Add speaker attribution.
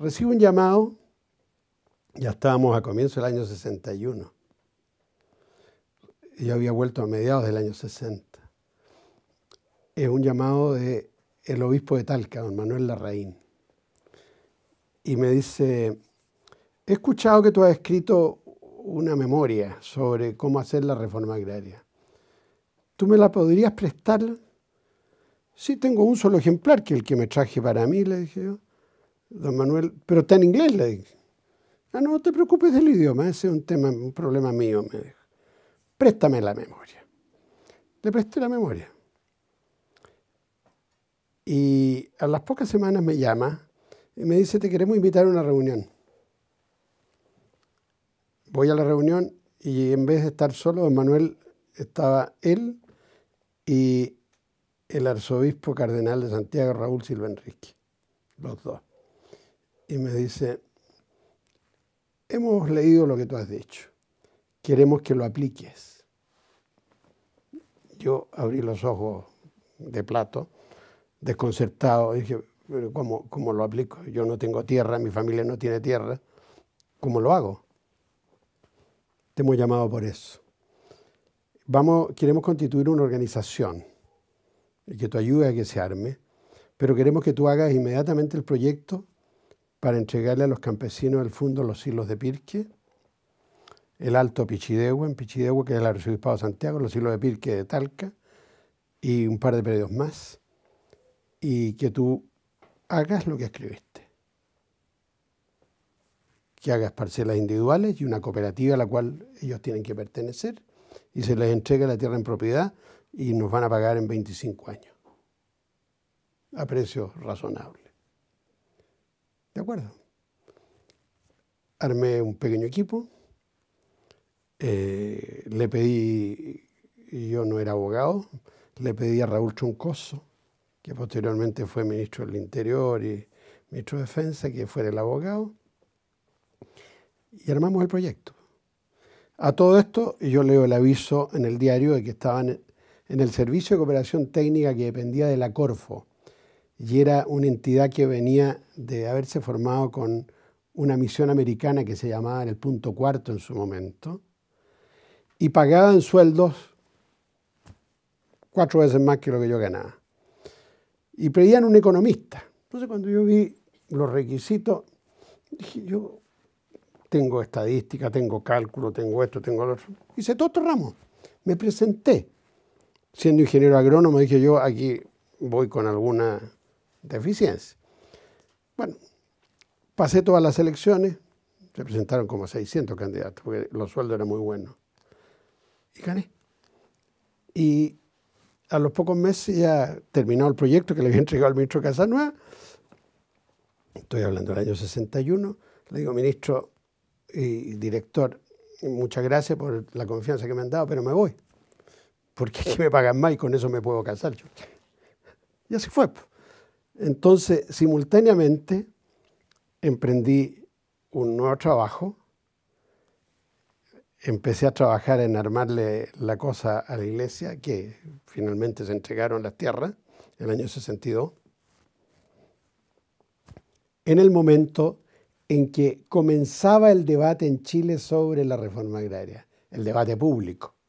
Speaker 1: Recibo un llamado, ya estábamos a comienzo del año 61. Yo había vuelto a mediados del año 60. Es un llamado del el obispo de Talca, don Manuel Larraín. Y me dice, he escuchado que tú has escrito una memoria sobre cómo hacer la reforma agraria. ¿Tú me la podrías prestar? Sí, tengo un solo ejemplar, que el que me traje para mí, le dije yo. Don Manuel, pero está en inglés, le dije. Ah, no te preocupes del idioma, ese es un tema, un problema mío, me dijo. Préstame la memoria. Le presté la memoria. Y a las pocas semanas me llama y me dice, te queremos invitar a una reunión. Voy a la reunión y en vez de estar solo, don Manuel, estaba él y el arzobispo cardenal de Santiago, Raúl Silva Enrique, los dos y me dice, hemos leído lo que tú has dicho, queremos que lo apliques. Yo abrí los ojos de plato, desconcertado, dije, ¿cómo, lo aplico? Yo no tengo tierra, mi familia no tiene tierra, ¿cómo lo hago? Te hemos llamado por eso. Vamos, queremos constituir una organización que tú ayudes a que se arme, pero queremos que tú hagas inmediatamente el proyecto para entregarle a los campesinos del fondo los silos de Pirque, el Alto Pichidegua, en Pichidehue, que es el arzobispado de Santiago, los silos de Pirque de Talca, y un par de periodos más, y que tú hagas lo que escribiste. Que hagas parcelas individuales y una cooperativa a la cual ellos tienen que pertenecer, y se les entrega la tierra en propiedad y nos van a pagar en 25 años, a precios razonables. ¿De acuerdo? Armé un pequeño equipo, eh, le pedí, yo no era abogado, le pedí a Raúl Troncoso, que posteriormente fue ministro del Interior y ministro de Defensa, que fuera el abogado, y armamos el proyecto. A todo esto, yo leo el aviso en el diario de que estaban en el Servicio de Cooperación Técnica que dependía de la Corfo, y era una entidad que venía de haberse formado con una misión americana que se llamaba el punto cuarto en su momento, y pagaban sueldos cuatro veces más que lo que yo ganaba. Y pedían un economista. Entonces cuando yo vi los requisitos, dije yo tengo estadística, tengo cálculo, tengo esto, tengo lo otro. Hice todo otro ramos. Me presenté. Siendo ingeniero agrónomo, dije yo, aquí voy con alguna deficiencia. Bueno, pasé todas las elecciones, representaron como 600 candidatos, porque los sueldos eran muy buenos. Y gané. Y a los pocos meses ya terminó el proyecto que le había entregado al ministro Casanueva. Estoy hablando del año 61. Le digo, ministro y director, muchas gracias por la confianza que me han dado, pero me voy. Porque aquí me pagan más y con eso me puedo casar. Yo. así se fue. Entonces, simultáneamente, emprendí un nuevo trabajo, empecé a trabajar en armarle la cosa a la iglesia, que finalmente se entregaron las tierras en el año 62, en el momento en que comenzaba el debate en Chile sobre la reforma agraria, el debate público.